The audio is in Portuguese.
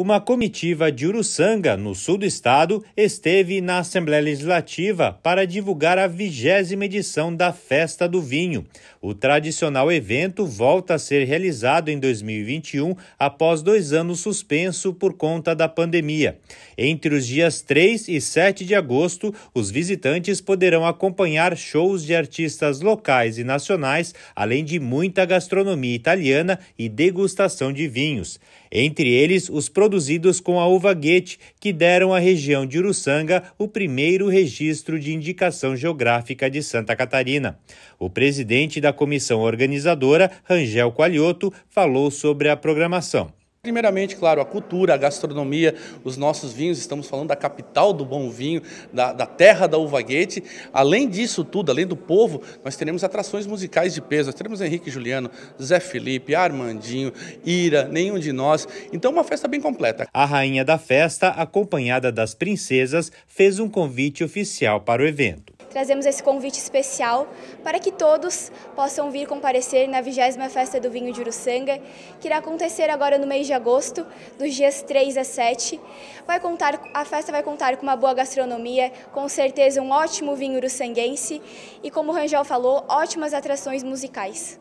uma comitiva de Uruçanga, no sul do estado, esteve na Assembleia Legislativa para divulgar a vigésima edição da Festa do Vinho. O tradicional evento volta a ser realizado em 2021 após dois anos suspenso por conta da pandemia. Entre os dias 3 e 7 de agosto, os visitantes poderão acompanhar shows de artistas locais e nacionais, além de muita gastronomia italiana e degustação de vinhos. Entre eles, os produtores produzidos com a uva Guete, que deram à região de Uruçanga o primeiro registro de indicação geográfica de Santa Catarina. O presidente da comissão organizadora, Rangel Qualioto, falou sobre a programação. Primeiramente, claro, a cultura, a gastronomia, os nossos vinhos, estamos falando da capital do bom vinho, da, da, terra da uva gate. Além disso tudo, além do povo, nós teremos atrações musicais de peso. Nós teremos Henrique Juliano, Zé Felipe, Armandinho, Ira, Nenhum de Nós. Então, uma festa bem completa. A rainha da festa, acompanhada das princesas, fez um convite oficial para o evento trazemos esse convite especial para que todos possam vir comparecer na 20 Festa do Vinho de Uruçanga, que irá acontecer agora no mês de agosto, dos dias 3 a 7. Vai contar, a festa vai contar com uma boa gastronomia, com certeza um ótimo vinho uruçanguense e, como o Rangel falou, ótimas atrações musicais.